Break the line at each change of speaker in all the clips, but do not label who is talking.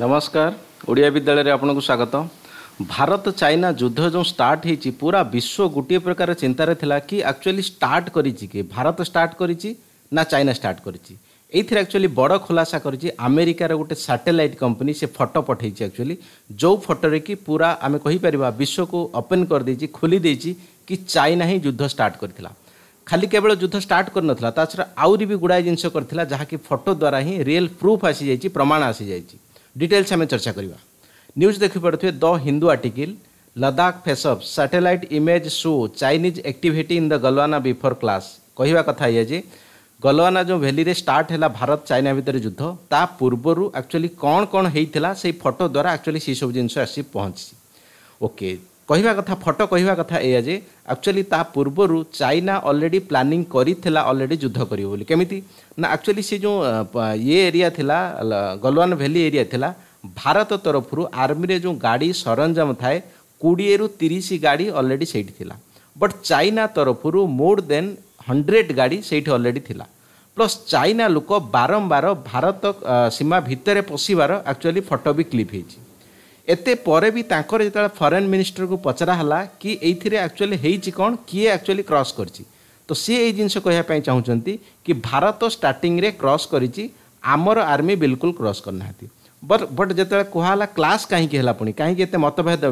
नमस्कार ଓଡ଼ିଆ ବିଦ୍ୟାଳୟରେ ଆପଣଙ୍କୁ ସ୍ୱାଗତ ଭାରତ ଚାଇନା ଯୁଦ୍ଧ ଯେଉଁ ଷ୍ଟାର୍ଟ ହେଇଛି ପୁରା ବିଶ୍ୱ ଗୋଟିଏ ପ୍ରକାର ଚିନ୍ତାରେ ଥିଲା କି ଆକ୍ଚୁଆଲି ଷ୍ଟାର୍ଟ କରିଛି କି ଭାରତ ଷ୍ଟାର୍ଟ କରିଛି ନା ଚାଇନା ଷ୍ଟାର୍ଟ କରିଛି ଏଇଥିରେ ଆକ୍ଚୁଆଲି ବଡ଼ ଖୁଲାସା କରିଛି ଆମେରିକାର ଗୋଟେ ସାଟେଲାଇଟ୍ କମ୍ପାନୀ ସେ ଫଟୋ ପଠାଇଛି ଆକ୍ଚୁଆଲି ଯେଉଁ ଫଟୋରେ କି ପୁରା ଆମେ କହିପାରିବା ବିଶ୍ୱକୁ ଓପେନ୍ କରିଦେଇଛି ଖୋଲି ଦେଇଛି କି ଚାଇନା ହିଁ ଯୁଦ୍ଧ ଷ୍ଟାର୍ଟ କରିଥିଲା ଖାଲି କେବଳ ଯୁଦ୍ଧ ଷ୍ଟାର୍ଟ କରିନଥିଲା ତା ଛଡ଼ା ଆହୁରି ବି ଗୁଡ଼ାଏ ଜିନିଷ କରିଥିଲା ଯାହାକି ଫଟୋ ଦ୍ୱାରା ହିଁ ରିଏଲ୍ ପ୍ରୁଫ୍ ଆସିଯାଇଛି ପ୍ରମାଣ ଆସିଯାଇଛି ଡିଟେଲ୍ସ ଆମେ ଚର୍ଚ୍ଚା କରିବା ନ୍ୟୁଜ୍ ଦେଖିପାରୁଥିବେ the Hindu article Ladakh face off satellite image show Chinese activity in the Galwan before clash କହିବା କଥା ଇଏ ଯେ ଗଲୱାନା ଯେଉଁ ଭ୍ୟାଲିରେ ଷ୍ଟାର୍ଟ ହେଲା ଭାରତ ଚାଇନା ଭିତରେ ଯୁଦ୍ଧ ତା ପୂର୍ବରୁ ଆକ୍ଚୁଆଲି କ'ଣ କ'ଣ ହେଇଥିଲା ସେଇ ଫଟୋ ଦ୍ୱାରା ଆକ୍ଚୁଆଲି ସେସବୁ ଜିନିଷ ଆସି ପହଞ୍ଚିଛି ଓକେ କହିବା କଥା ଫଟୋ କହିବା କଥା ଏଇଆ ଯେ ଆକ୍ଚୁଆଲି ତା ପୂର୍ବରୁ ଚାଇନା ଅଲରେଡ଼ି ପ୍ଲାନିଂ କରିଥିଲା ଅଲରେଡ଼ି ଯୁଦ୍ଧ କରିବ ବୋଲି କେମିତି ନା ଆକ୍ଚୁଆଲି ସେ ଯେଉଁ ଇଏ ଏରିଆ ଥିଲା ଗଲୱାନ ଭ୍ୟାଲି ଏରିଆ ଥିଲା ଭାରତ ତରଫରୁ ଆର୍ମିରେ ଯେଉଁ ଗାଡ଼ି ସରଞ୍ଜାମ ଥାଏ କୋଡ଼ିଏରୁ ତିରିଶ ଗାଡ଼ି ଅଲରେଡ଼ି ସେଇଠି ଥିଲା ବଟ୍ ଚାଇନା ତରଫରୁ ମୋର୍ ଦେନ୍ ହଣ୍ଡ୍ରେଡ଼ ଗାଡ଼ି ସେଇଠି ଅଲରେଡ଼ି ଥିଲା ପ୍ଲସ୍ ଚାଇନା ଲୋକ ବାରମ୍ବାର ଭାରତ ସୀମା ଭିତରେ ପଶିବାର ଆକ୍ଚୁଆଲି ଫଟୋ ବି କ୍ଲିପ୍ ହେଇଛି एत पर भी जो फरेन मिनिस्टर को पचराला कि ये आकचुअली हो कौन किए आकचुअली क्रस कर तो सी यही जिनस कह चाहते कि भारत स्टार्टिंग रे क्रॉस क्रस आमर आर्मी बिल्कुल क्रॉस करना बट बट जो कहला क्लास कहीं पुणी कहीं मतभेद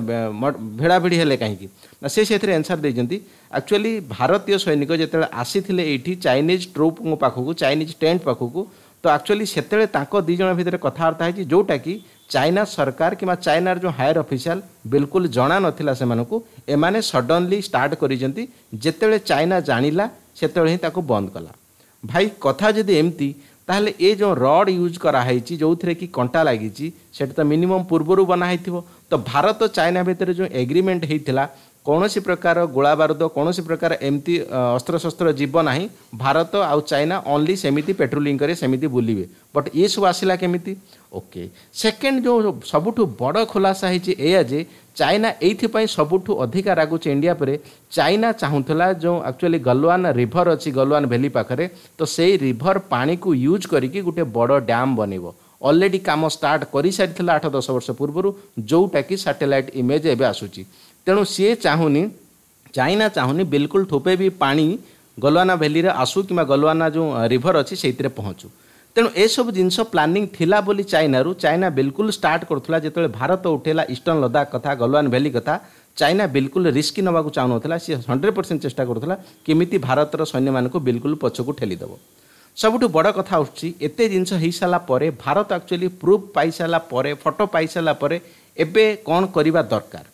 भिड़ी हेले कहीं से एनसर देखते आकचुअली भारतीय सैनिक जिते आसी चाइनिज ट्रुप चाइनिज टेन्ट पाखक ତ ଆକ୍ଚୁଆଲି ସେତେବେଳେ ତାଙ୍କ ଦୁଇ ଜଣ ଭିତରେ କଥାବାର୍ତ୍ତା ହେଇଛି ଯେଉଁଟାକି ଚାଇନା ସରକାର କିମ୍ବା ଚାଇନାର ଯେଉଁ ହାୟର ଅଫିସିଆଲ ବିଲକୁଲ ଜଣାନଥିଲା ସେମାନଙ୍କୁ ଏମାନେ ସଡ଼ନ୍ଲି ଷ୍ଟାର୍ଟ କରିଛନ୍ତି ଯେତେବେଳେ ଚାଇନା ଜାଣିଲା ସେତେବେଳେ ହିଁ ତାକୁ ବନ୍ଦ କଲା ଭାଇ କଥା ଯଦି ଏମିତି ତାହେଲେ ଏ ଯେଉଁ ରଡ୍ ୟୁଜ୍ କରାହେଇଛି ଯେଉଁଥିରେ କି କଣ୍ଟା ଲାଗିଛି ସେଇଟା ତ ମିନିମମ୍ ପୂର୍ବରୁ ବନା ହେଇଥିବ ତ ଭାରତ ଚାଇନା ଭିତରେ ଯେଉଁ ଏଗ୍ରିମେଣ୍ଟ ହେଇଥିଲା କୌଣସି ପ୍ରକାର ଗୋଳା ବାରୁଦ କୌଣସି ପ୍ରକାର ଏମିତି ଅସ୍ତ୍ରଶସ୍ତ୍ର ଯିବ ନାହିଁ ଭାରତ ଆଉ ଚାଇନା ଓନ୍ଲି ସେମିତି ପେଟ୍ରୋଲିଂ କରି ସେମିତି ବୁଲିବେ ବଟ୍ ଏସବୁ ଆସିଲା କେମିତି ଓକେ ସେକେଣ୍ଡ ଯେଉଁ ସବୁଠୁ ବଡ଼ ଖୁଲାସା ହେଇଛି ଏଇଆ ଯେ ଚାଇନା ଏଇଥିପାଇଁ ସବୁଠୁ ଅଧିକା ରାଗୁଛି ଇଣ୍ଡିଆ ପରେ ଚାଇନା ଚାହୁଁଥିଲା ଯେଉଁ ଆକ୍ଚୁଆଲି ଗଲୱାନ ରିଭର ଅଛି ଗଲୱାନ ଭ୍ୟାଲି ପାଖରେ ତ ସେଇ ରିଭର ପାଣିକୁ ୟୁଜ୍ କରିକି ଗୋଟେ ବଡ଼ ଡ୍ୟାମ୍ ବନେଇବ ଅଲରେଡ଼ି କାମ ଷ୍ଟାର୍ଟ କରିସାରିଥିଲା ଆଠ ଦଶ ବର୍ଷ ପୂର୍ବରୁ ଯେଉଁଟାକି ସାଟେଲାଇଟ୍ ଇମେଜ୍ ଏବେ ଆସୁଛି ତେଣୁ ସିଏ ଚାହୁଁନି ଚାଇନା ଚାହୁଁନି ବିଲକୁଲ ଠୋପେ ବି ପାଣି ଗଲୱାନା ଭ୍ୟାଲିରେ ଆସୁ କିମ୍ବା ଗଲୱାନା ଯେଉଁ ରିଭର ଅଛି ସେଇଥିରେ ପହଞ୍ଚୁ ତେଣୁ ଏସବୁ ଜିନିଷ ପ୍ଲାନିଂ ଥିଲା ବୋଲି ଚାଇନାରୁ ଚାଇନା ବିଲକୁଲ ଷ୍ଟାର୍ଟ କରୁଥିଲା ଯେତେବେଳେ ଭାରତ ଉଠାଇଲା ଇଷ୍ଟର୍ଣ୍ଣ ଲଦାଖ କଥା ଗଲୱାନ ଭ୍ୟାଲି କଥା ଚାଇନା ବିଲକୁଲ ରିସ୍କ ନେବାକୁ ଚାହୁଁନଥିଲା ସିଏ ହଣ୍ଡ୍ରେଡ଼ ପରସେଣ୍ଟ ଚେଷ୍ଟା କରୁଥିଲା କେମିତି ଭାରତର ସୈନ୍ୟମାନଙ୍କୁ ବିଲକୁଲ ପଛକୁ ଠେଲିଦେବ ସବୁଠୁ ବଡ଼ କଥା ହେଉଛି ଏତେ ଜିନିଷ ହୋଇସାରିଲା ପରେ ଭାରତ ଆକ୍ଚୁଆଲି ପ୍ରୁଫ୍ ପାଇସାରିଲା ପରେ ଫଟୋ ପାଇସାରିଲା ପରେ ଏବେ କ'ଣ କରିବା ଦରକାର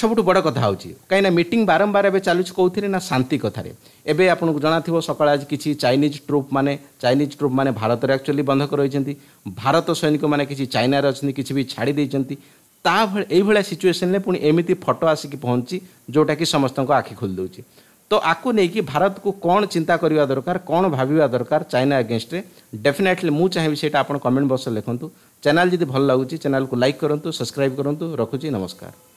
ସବୁଠୁ ବଡ଼ କଥା ହେଉଛି କାହିଁକିନା ମିଟିଂ ବାରମ୍ବାର ଏବେ ଚାଲୁଛି କେଉଁଥିରେ ନା ଶାନ୍ତି କଥାରେ ଏବେ ଆପଣଙ୍କୁ ଜଣାଥିବ ସକାଳେ ଆଜି କିଛି ଚାଇନିଜ୍ ଟ୍ରୁପ୍ ମାନେ ଚାଇନିଜ୍ ଟ୍ରୁପ୍ ମାନେ ଭାରତରେ ଆକ୍ଚୁଆଲି ବନ୍ଧକ ରହିଛନ୍ତି ଭାରତ ସୈନିକମାନେ କିଛି ଚାଇନାରେ ଅଛନ୍ତି କିଛି ବି ଛାଡ଼ି ଦେଇଛନ୍ତି ତା ଏଇଭଳିଆ ସିଚୁଏସନ୍ରେ ପୁଣି ଏମିତି ଫଟୋ ଆସିକି ପହଞ୍ଚି ଯେଉଁଟାକି ସମସ୍ତଙ୍କ ଆଖି ଖୋଲିଦେଉଛି ତ ଆକୁ ନେଇକି ଭାରତକୁ କ'ଣ ଚିନ୍ତା କରିବା ଦରକାର କ'ଣ ଭାବିବା ଦରକାର ଚାଇନା ଏଗେନଷ୍ଟରେ ଡେଫିନେଟଲି ମୁଁ ଚାହିଁବି ସେଇଟା ଆପଣ କମେଣ୍ଟ ବକ୍ସରେ ଲେଖନ୍ତୁ ଚ୍ୟାନେଲ୍ ଯଦି ଭଲ ଲାଗୁଛି ଚ୍ୟାନେଲ୍କୁ ଲାଇକ୍ କରନ୍ତୁ ସବସ୍କ୍ରାଇବ୍ କରନ୍ତୁ ରଖୁଛି ନମସ୍କାର